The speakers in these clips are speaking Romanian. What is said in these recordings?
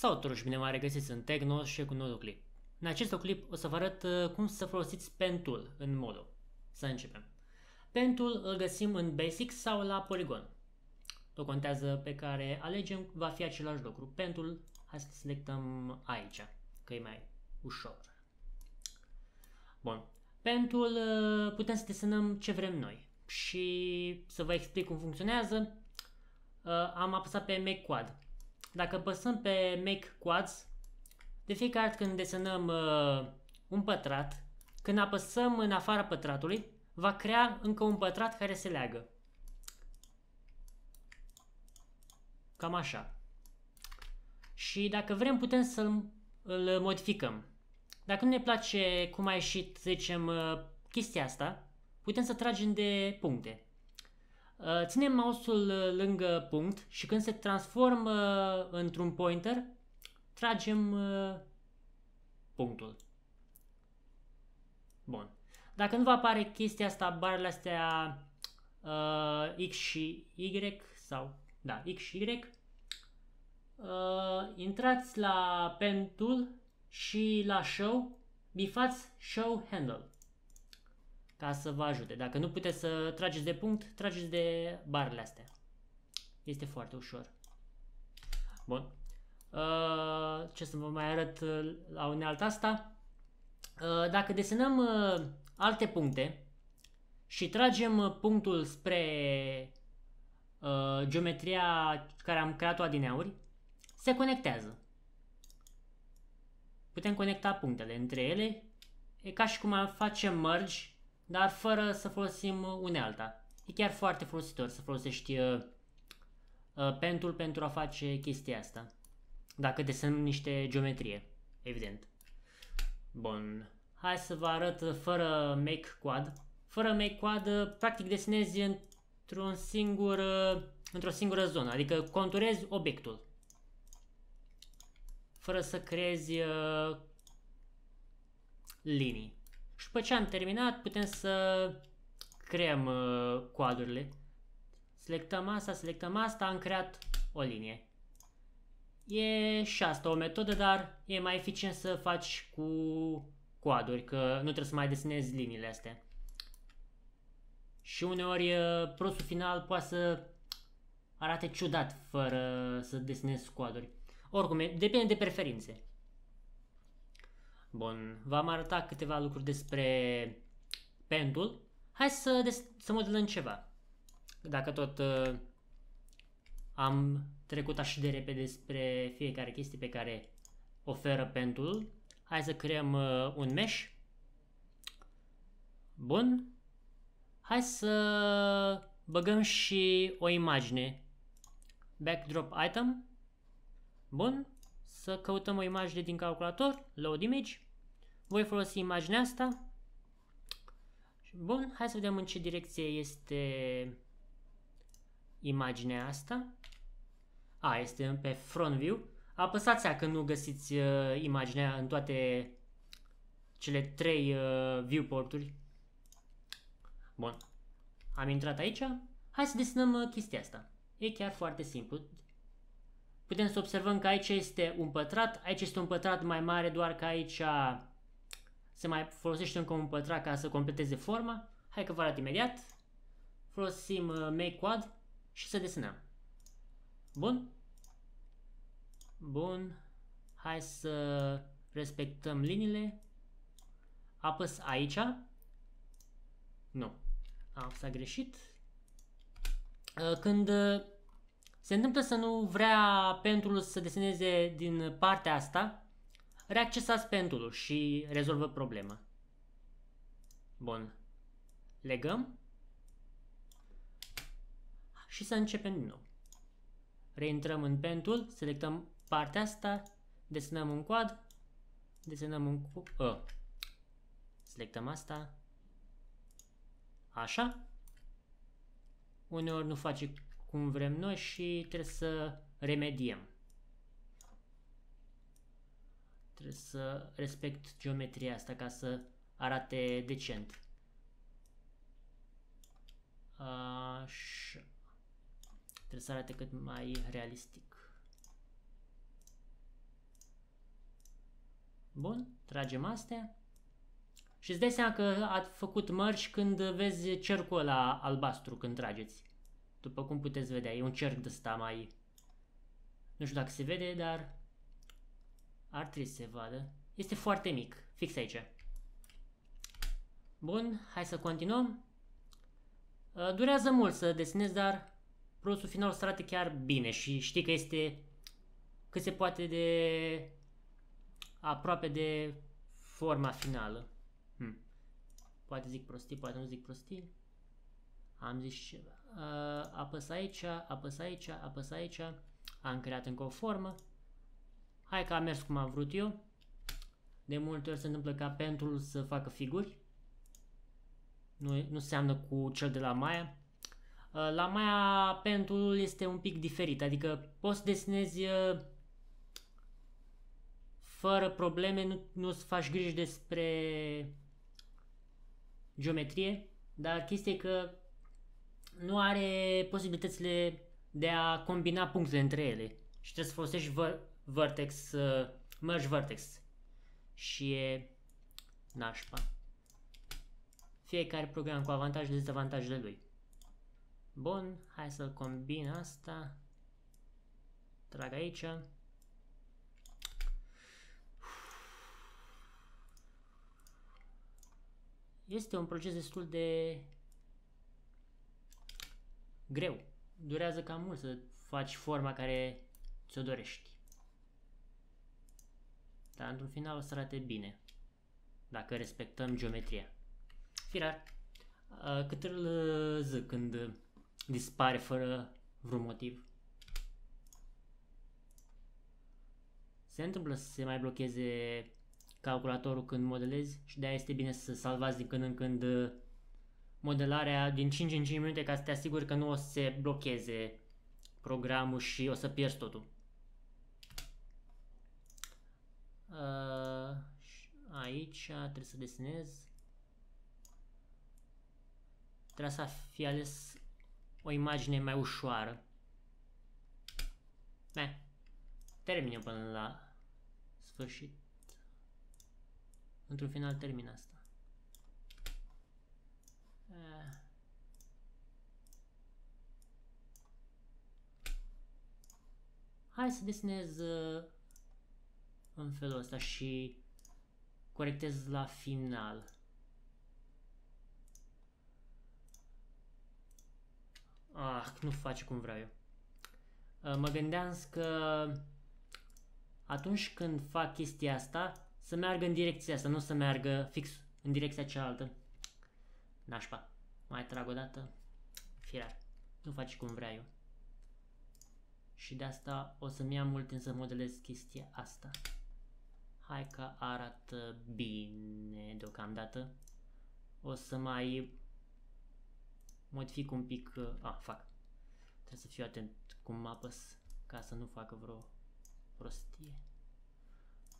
sau totuși bine mai a regăsit în Tegnos și cu Nodul clip. În acest clip o să vă arăt uh, cum să folosiți pentul în modul. Să începem. Pentul îl găsim în Basic sau la Polygon. Nu contează pe care alegem, va fi același lucru. Pentul hai să selectăm aici, că e mai ușor. Bun. Pentul uh, putem să desenăm ce vrem noi. Și să vă explic cum funcționează, uh, am apăsat pe Make Quad dacă păsăm pe Make Quads, de fiecare dată când desenăm uh, un pătrat, când apăsăm în afara pătratului, va crea încă un pătrat care se leagă. Cam așa. Și dacă vrem, putem să îl modificăm. Dacă nu ne place cum a ieșit, să zicem, uh, chestia asta, putem să tragem de puncte. Uh, ținem mouse-ul uh, lângă punct și când se transformă uh, într-un pointer, tragem punctul. Bun. Dacă nu vă apare chestia asta, barele astea uh, X și Y sau, da, X și Y, uh, intrați la pen tool și la show, bifați show handle ca să vă ajute. Dacă nu puteți să trageți de punct, trageți de barele astea. Este foarte ușor. Bun. Uh, ce să vă mai arăt uh, la unealta asta? Uh, dacă desenăm alte puncte și tragem punctul spre geometria care am creat-o adineauri, se conectează. Putem conecta punctele între ele, e ca și cum facem merge dar fără să folosim unealta. E chiar foarte folositor să folosești uh, uh, pentul pentru a face chestia asta. Dacă desenăm niște geometrie, evident. Bun. Hai să vă arăt fără make quad. Fără make quad, uh, practic desenezi într singură, uh, într-o singură zonă, adică conturezi obiectul. Fără să creezi uh, linii. Și după ce am terminat, putem să creăm uh, coadurile. Selectăm asta, selectăm asta, am creat o linie. E și asta o metodă, dar e mai eficient să faci cu coaduri, că nu trebuie să mai desenezi liniile astea. Și uneori uh, produsul final poate să arate ciudat fără să desenezi coaduri. Oricum, depinde de preferințe. Bun, v-am arătat câteva lucruri despre pendul. Hai să, să modelăm ceva. Dacă tot uh, am trecut așa de repede despre fiecare chestie pe care oferă pendul, hai să creăm uh, un mesh. Bun. Hai să băgăm și o imagine. Backdrop item. Bun să căutăm o imagine din calculator, load image. Voi folosi imaginea asta. Bun, hai să vedem în ce direcție este imaginea asta. A, este pe front view. Apăsați -a când nu găsiți uh, imaginea în toate cele trei uh, viewporturi. Bun. Am intrat aici. Hai să desenăm uh, chestia asta. E chiar foarte simplu putem să observăm că aici este un pătrat, aici este un pătrat mai mare, doar că aici se mai folosește încă un pătrat ca să completeze forma. Hai că vă arăt imediat. Folosim uh, make quad și să desenăm. Bun? Bun. Hai să respectăm liniile. Apăs aici. Nu. Am s-a greșit. Uh, când uh, se întâmplă să nu vrea pentulul să deseneze din partea asta, reaccesați pentulul și rezolvă problema. Bun. Legăm. Și să începem din nou. Reintrăm în pentul, selectăm partea asta, desenăm un quad, desenăm un cu... A. Ă, selectăm asta. Așa. Uneori nu face cum vrem noi și trebuie să remediem. Trebuie să respect geometria asta ca să arate decent. Așa. Trebuie să arate cât mai realistic. Bun, tragem astea. Și îți dai seama că a făcut mărci când vezi cercul ăla albastru când trageți. După cum puteți vedea, e un cerc de sta mai... Nu știu dacă se vede, dar... Ar trebui să se vadă. Este foarte mic, fix aici. Bun, hai să continuăm. Uh, durează mult să desenez, dar produsul final se arată chiar bine și știi că este cât se poate de aproape de forma finală. Hm. Poate zic prostii, poate nu zic prostii am zis uh, apăs aici, apăs aici, apăs aici, am creat încă o formă, hai că a mers cum am vrut eu, de multe ori se întâmplă ca pentru să facă figuri, nu, nu seamnă cu cel de la Maya, uh, la Maya pentru este un pic diferit, adică poți să desenezi uh, fără probleme, nu, nu-ți faci griji despre geometrie, dar chestia e că nu are posibilitățile de a combina punctele între ele și trebuie să folosești ver- vertex, uh, merge vertex și e nașpa. Fiecare program cu avantajele și dezavantajele lui. Bun, hai să l combin asta. Trag aici. Este un proces destul de greu. Durează cam mult să faci forma care ți-o dorești. Dar într-un final o să arate bine, dacă respectăm geometria. Firar, cât îl zic când dispare fără vreun motiv? Se întâmplă să se mai blocheze calculatorul când modelezi și de-aia este bine să salvați din când în când modelarea din 5 în 5 minute ca să te asiguri că nu o să se blocheze programul și o să pierzi totul. Uh, aici trebuie să desenez. Trebuie să fie ales o imagine mai ușoară. Da. Eh, termină până la sfârșit. Într-un final termin asta. Uh. Hai să desenez uh, în felul ăsta și corectez la final. Ah, nu face cum vreau eu. Uh, mă gândeam că atunci când fac chestia asta, să meargă în direcția asta, nu să meargă fix în direcția cealaltă nașpa. Mai trag o dată, firar. Nu faci cum vrea eu. Și de asta o să-mi ia mult timp să modelez chestia asta. Hai că arată bine deocamdată. O să mai modific un pic... Uh, a, fac. Trebuie să fiu atent cum mă apăs ca să nu facă vreo prostie.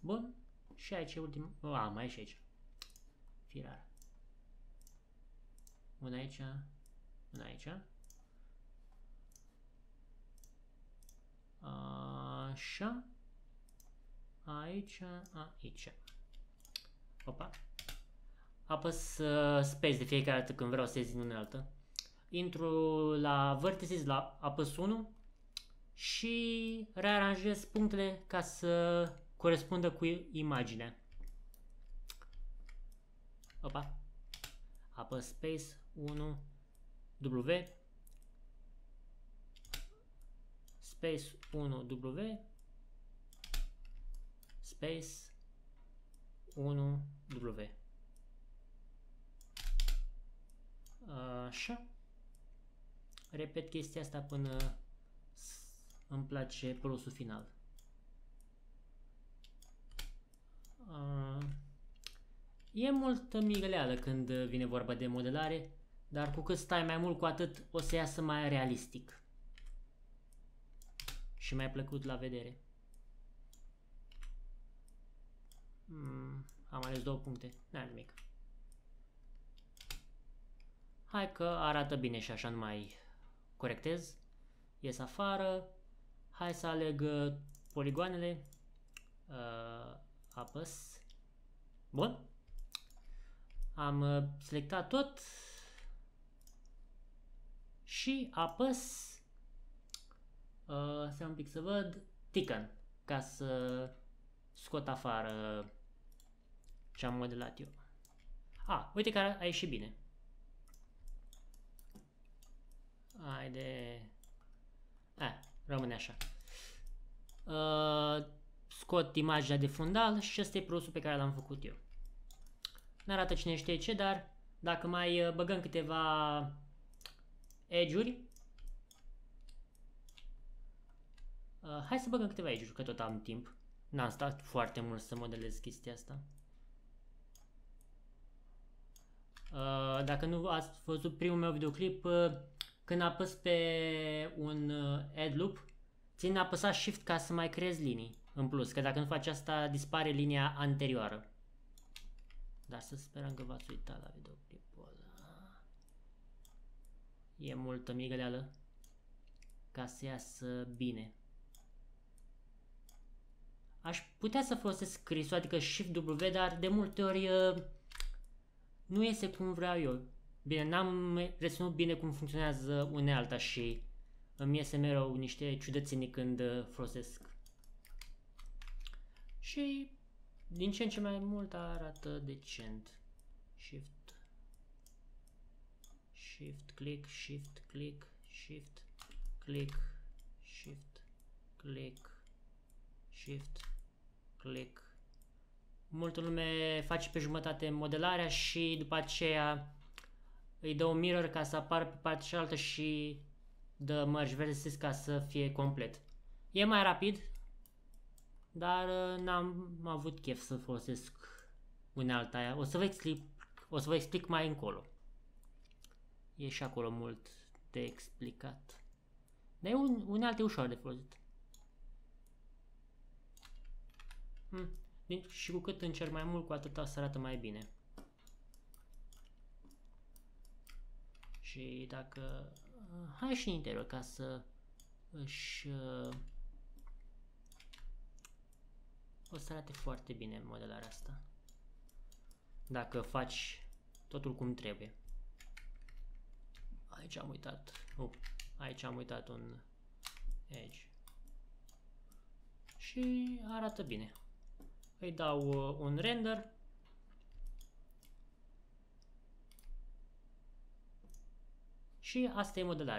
Bun. Și aici e ultim... A, mai e și aici. Firar una aici, una aici. Așa. Aici, aici. Opa. Apăs uh, space de fiecare dată când vreau să ies din unealtă. Intru la vertices, la apăs 1 și rearanjez punctele ca să corespundă cu imaginea. Opa. Apăs space, 1 W space 1 W space 1 W Așa Repet chestia asta până îmi place produsul final E multă migăleală când vine vorba de modelare dar cu cât stai mai mult, cu atât o să iasă mai realistic. Și mai plăcut la vedere. Mm, am ales două puncte. N-am nimic. Hai că arată bine și așa nu mai corectez. Ies afară. Hai să aleg uh, poligoanele. Uh, apăs. Bun. Am uh, selectat tot și apăs, uh, ă, să un pic să văd, Ticken, ca să scot afară ce am modelat eu. A, ah, uite că a ieșit bine. Haide. A, rămâne așa. Uh, scot imaginea de fundal și ăsta e produsul pe care l-am făcut eu. Nu arată cine știe ce, dar dacă mai ă, băgăm câteva edge-uri. Uh, hai să băgăm câteva edge-uri, că tot am timp. N-am stat foarte mult să modelez chestia asta. Uh, dacă nu ați văzut primul meu videoclip, uh, când apăs pe un uh, ad loop, țin apăsat shift ca să mai creez linii în plus, că dacă nu faci asta dispare linia anterioară. Dar să sperăm că v-ați uitat la videoclip. E multă migăleală ca să iasă bine. Aș putea să folosesc scrisul, adică Shift W, dar de multe ori uh, nu iese cum vreau eu. Bine, n-am reținut bine cum funcționează unealta și îmi iese mereu niște ciudățenii când uh, folosesc. Și din ce în ce mai mult arată decent. Shift shift, click, shift, click, shift, click, shift, click, shift, click. Multă lume face pe jumătate modelarea și după aceea îi dă un mirror ca să apară pe partea cealaltă și dă merge versus ca să fie complet. E mai rapid, dar uh, n-am avut chef să folosesc unealta aia. O să vă explic, o să vă explic mai încolo e și acolo mult de explicat. Dar e un, e ușor de folosit. Hmm. Deci, și cu cât încerc mai mult, cu o să arată mai bine. Și dacă... Uh, hai și în interior ca să își... Uh, o să arate foarte bine modelarea asta. Dacă faci totul cum trebuie aici am uitat. Uh, aici am uitat un edge. Și arată bine. Îi dau uh, un render. Și asta e modelarea.